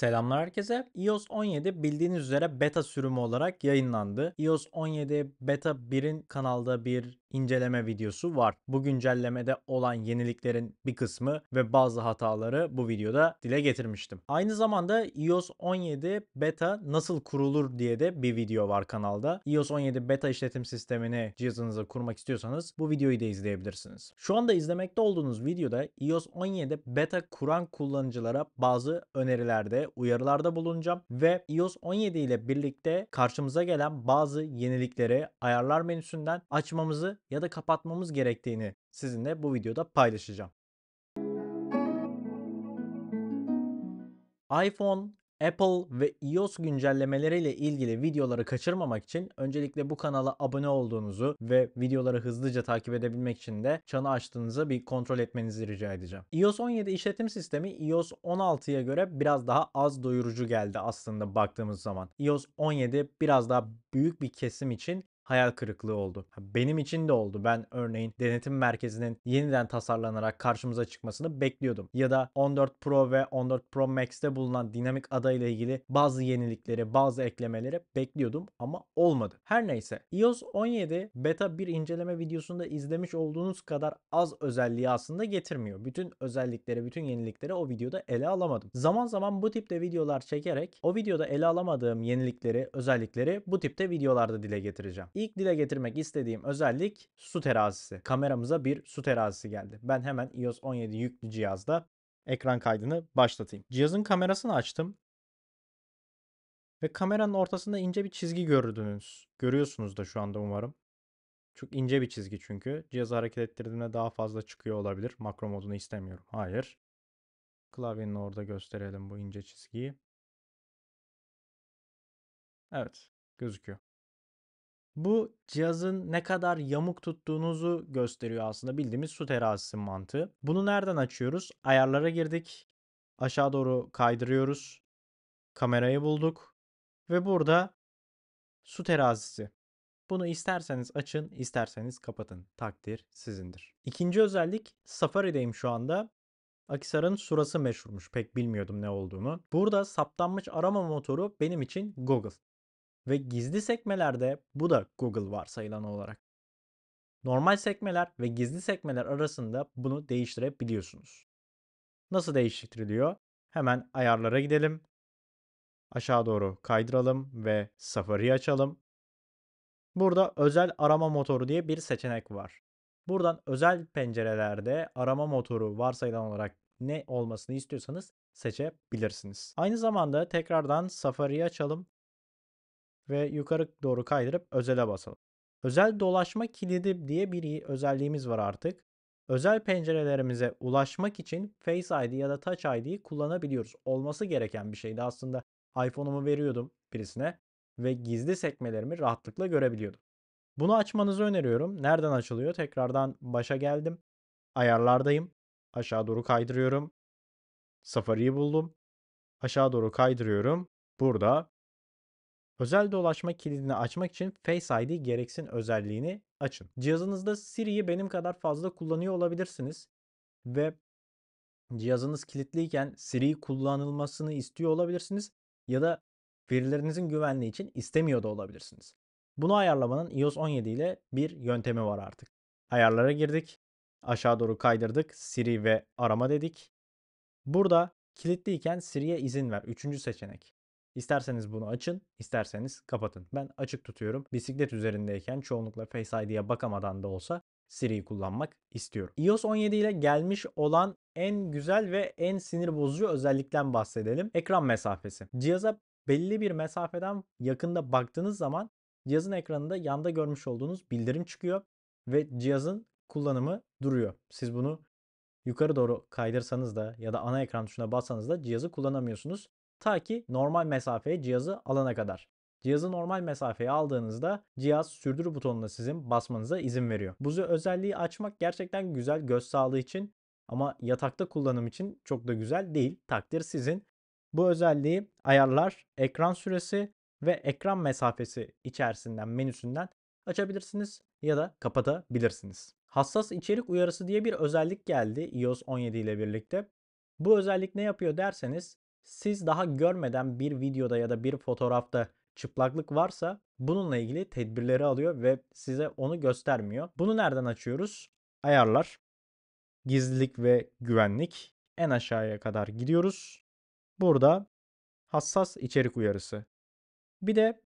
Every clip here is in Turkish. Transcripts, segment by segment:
Selamlar herkese. iOS 17 bildiğiniz üzere beta sürümü olarak yayınlandı. iOS 17 beta 1'in kanalda bir inceleme videosu var. Bu güncellemede olan yeniliklerin bir kısmı ve bazı hataları bu videoda dile getirmiştim. Aynı zamanda iOS 17 beta nasıl kurulur diye de bir video var kanalda. iOS 17 beta işletim sistemini cihazınıza kurmak istiyorsanız bu videoyu da izleyebilirsiniz. Şu anda izlemekte olduğunuz videoda iOS 17 beta kuran kullanıcılara bazı önerilerde uyarılarda bulunacağım ve iOS 17 ile birlikte karşımıza gelen bazı yenilikleri ayarlar menüsünden açmamızı ya da kapatmamız gerektiğini sizinle bu videoda paylaşacağım. iPhone Apple ve iOS güncellemeleriyle ilgili videoları kaçırmamak için öncelikle bu kanala abone olduğunuzu ve videoları hızlıca takip edebilmek için de çanı açtığınızı bir kontrol etmenizi rica edeceğim. iOS 17 işletim sistemi iOS 16'ya göre biraz daha az doyurucu geldi aslında baktığımız zaman. iOS 17 biraz daha büyük bir kesim için hayal kırıklığı oldu. Benim için de oldu. Ben örneğin denetim merkezinin yeniden tasarlanarak karşımıza çıkmasını bekliyordum. Ya da 14 Pro ve 14 Pro Max'te bulunan dinamik ada ile ilgili bazı yenilikleri, bazı eklemeleri bekliyordum ama olmadı. Her neyse iOS 17 beta 1 inceleme videosunda izlemiş olduğunuz kadar az özelliği aslında getirmiyor. Bütün özellikleri, bütün yenilikleri o videoda ele alamadım. Zaman zaman bu tipte videolar çekerek o videoda ele alamadığım yenilikleri, özellikleri bu tipte videolarda dile getireceğim. İlk dile getirmek istediğim özellik su terazisi. Kameramıza bir su terazisi geldi. Ben hemen iOS 17 yüklü cihazda ekran kaydını başlatayım. Cihazın kamerasını açtım. Ve kameranın ortasında ince bir çizgi gördünüz. Görüyorsunuz da şu anda umarım. Çok ince bir çizgi çünkü. Cihazı hareket ettirdiğimde daha fazla çıkıyor olabilir. Makro modunu istemiyorum. Hayır. Klavyenin orada gösterelim bu ince çizgiyi. Evet, gözüküyor. Bu cihazın ne kadar yamuk tuttuğunuzu gösteriyor aslında bildiğimiz su terazisi mantığı. Bunu nereden açıyoruz? Ayarlara girdik. Aşağı doğru kaydırıyoruz. Kamerayı bulduk. Ve burada su terazisi. Bunu isterseniz açın, isterseniz kapatın. Takdir sizindir. İkinci özellik Safari'deyim şu anda. Akisar'ın surası meşhurmuş. Pek bilmiyordum ne olduğunu. Burada saptanmış arama motoru benim için Google ve gizli sekmelerde bu da Google varsayılan olarak. Normal sekmeler ve gizli sekmeler arasında bunu değiştirebiliyorsunuz. Nasıl değiştiriliyor? Hemen ayarlara gidelim. Aşağı doğru kaydıralım ve Safari açalım. Burada özel arama motoru diye bir seçenek var. Buradan özel pencerelerde arama motoru varsayılan olarak ne olmasını istiyorsanız seçebilirsiniz. Aynı zamanda tekrardan Safari'yi açalım ve yukarı doğru kaydırıp özele basalım. Özel dolaşma kilidi diye bir özelliğimiz var artık. Özel pencerelerimize ulaşmak için Face ID ya da Touch ID'yi kullanabiliyoruz. Olması gereken bir şeydi aslında. iPhone'umu veriyordum birisine ve gizli sekmelerimi rahatlıkla görebiliyordum. Bunu açmanızı öneriyorum. Nereden açılıyor? Tekrardan başa geldim. Ayarlardayım. Aşağı doğru kaydırıyorum. Safari'yi buldum. Aşağı doğru kaydırıyorum. Burada Özel dolaşma kilidini açmak için Face ID gereksin özelliğini açın. Cihazınızda Siri'yi benim kadar fazla kullanıyor olabilirsiniz ve cihazınız kilitliyken Siri kullanılmasını istiyor olabilirsiniz ya da verilerinizin güvenliği için istemiyor da olabilirsiniz. Bunu ayarlamanın iOS 17 ile bir yöntemi var artık. Ayarlara girdik. Aşağı doğru kaydırdık. Siri ve arama dedik. Burada kilitliyken Siri'ye izin ver. Üçüncü seçenek. İsterseniz bunu açın, isterseniz kapatın. Ben açık tutuyorum. Bisiklet üzerindeyken çoğunlukla Face ID'ye bakamadan da olsa Siri'yi kullanmak istiyorum. iOS 17 ile gelmiş olan en güzel ve en sinir bozucu özellikten bahsedelim. Ekran mesafesi. Cihaza belli bir mesafeden yakında baktığınız zaman cihazın ekranında yanda görmüş olduğunuz bildirim çıkıyor ve cihazın kullanımı duruyor. Siz bunu yukarı doğru kaydırsanız da ya da ana ekran tuşuna bassanız da cihazı kullanamıyorsunuz ta ki normal mesafeye cihazı alana kadar. Cihazı normal mesafeye aldığınızda cihaz sürdür butonuna sizin basmanıza izin veriyor. Bu özelliği açmak gerçekten güzel göz sağlığı için ama yatakta kullanım için çok da güzel değil. Takdir sizin. Bu özelliği ayarlar, ekran süresi ve ekran mesafesi içerisinden menüsünden açabilirsiniz ya da kapatabilirsiniz. Hassas içerik uyarısı diye bir özellik geldi iOS 17 ile birlikte. Bu özellik ne yapıyor derseniz siz daha görmeden bir videoda ya da bir fotoğrafta çıplaklık varsa bununla ilgili tedbirleri alıyor ve size onu göstermiyor. Bunu nereden açıyoruz? Ayarlar, gizlilik ve güvenlik en aşağıya kadar gidiyoruz. Burada hassas içerik uyarısı. Bir de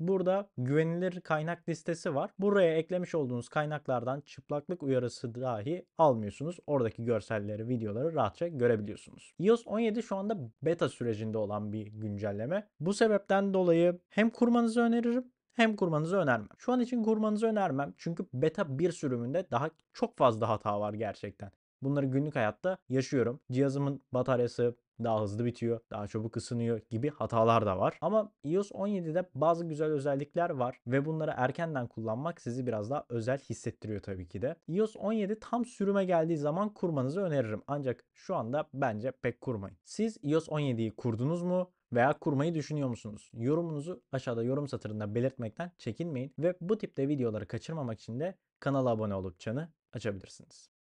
Burada güvenilir kaynak listesi var. Buraya eklemiş olduğunuz kaynaklardan çıplaklık uyarısı dahi almıyorsunuz. Oradaki görselleri, videoları rahatça görebiliyorsunuz. iOS 17 şu anda beta sürecinde olan bir güncelleme. Bu sebepten dolayı hem kurmanızı öneririm hem kurmanızı önermem. Şu an için kurmanızı önermem çünkü beta bir sürümünde daha çok fazla hata var gerçekten. Bunları günlük hayatta yaşıyorum. Cihazımın bataryası daha hızlı bitiyor, daha çabuk ısınıyor gibi hatalar da var. Ama iOS 17'de bazı güzel özellikler var ve bunları erkenden kullanmak sizi biraz daha özel hissettiriyor tabii ki de. iOS 17 tam sürüme geldiği zaman kurmanızı öneririm. Ancak şu anda bence pek kurmayın. Siz iOS 17'yi kurdunuz mu? veya kurmayı düşünüyor musunuz? Yorumunuzu aşağıda yorum satırında belirtmekten çekinmeyin ve bu tipte videoları kaçırmamak için de kanala abone olup çanı açabilirsiniz.